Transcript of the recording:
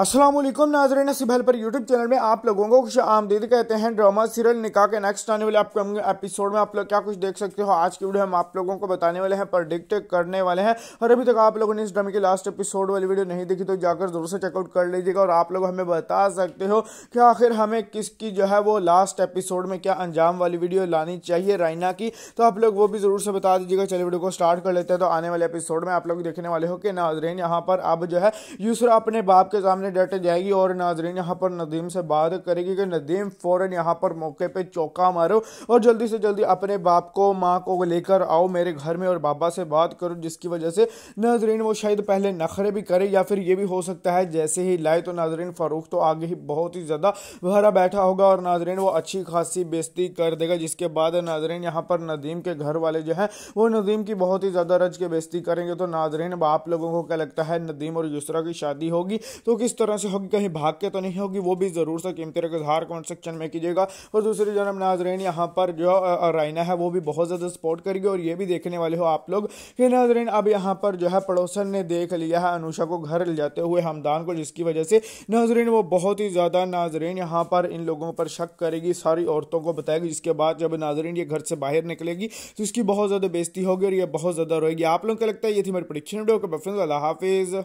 असलम नाजरन सिबहल पर YouTube channel में आप लोगों को खुश आमदीद कहते हैं ड्रामा सीरियल निकाह के नेक्स्ट आने वाले अपकमिंग एपिसोड में आप लोग क्या कुछ देख सकते हो आज की वीडियो हम आप लोगों को बताने वाले हैं प्रडिक्ट करने वाले हैं और अभी तक आप लोगों ने इस ड्रामे की लास्ट एपिसोड वाली वीडियो नहीं देखी तो जाकर जरूर से चेकआउट कर लीजिएगा और आप लोग हमें बता सकते हो कि आखिर हमें किसकी जो है वो लास्ट एपिसोड में क्या अंजाम वाली वीडियो लानी चाहिए राइना की तो आप लोग वो भी जरूर से बता दीजिएगा चलिए वीडियो को स्टार्ट कर लेते हैं तो आने वाले एपिसोड में आप लोग देखने वाले हो कि नाजरेन यहाँ पर अब जो है यूसरा अपने बाप के सामने सामने डट जाएगी और नाजरीन यहाँ पर नदीम से बात करेगी कि नदीम फ़ौरन यहाँ पर मौके पर चौका मारो और जल्दी से जल्दी अपने बाप को माँ को लेकर आओ मेरे घर में और बाबा से बात करो जिसकी वजह से नाजरीन वो शायद पहले नखरे भी करे या फिर ये भी हो सकता है जैसे ही लाए तो नाजरीन फ़ारूक तो आगे ही बहुत ही ज़्यादा भरा बैठा होगा और नाजरीन वो अच्छी खासी बेजती कर देगा जिसके बाद नाजरीन यहाँ पर नदीम के घर वाले जो हैं वो नदीम की बहुत ही ज़्यादा रज के बेजती करेंगे तो नाजरीन बाप लोगों को क्या लगता है नदीम और यूसरा की शादी होगी तो किस किस तरह से होगी कहीं भाग के तो नहीं होगी वो भी ज़रूर से कीमती रखे हार कमेंट सेक्शन में कीजिएगा और दूसरी जनम नाजरेन यहाँ पर जो रैना है वो भी बहुत ज़्यादा सपोर्ट करेगी और ये भी देखने वाले हो आप लोग कि नाजरेन अब यहाँ पर जो है पड़ोसन ने देख लिया है अनुषा को घर ले जाते हुए हमदान को जिसकी वजह से नाजरेन वो बहुत ही ज़्यादा नाजरेन यहाँ पर इन लोगों पर शक करेगी सारी औरतों को बताएगी जिसके बाद जब नाजरेन ये घर से बाहर निकलेगी तो इसकी बहुत ज़्यादा बेजती होगी और ये बहुत ज़्यादा रोएगी आप लोगों को लगता है ये थी मेरी प्रडिक्शन वीडियो बफिन हाफिज़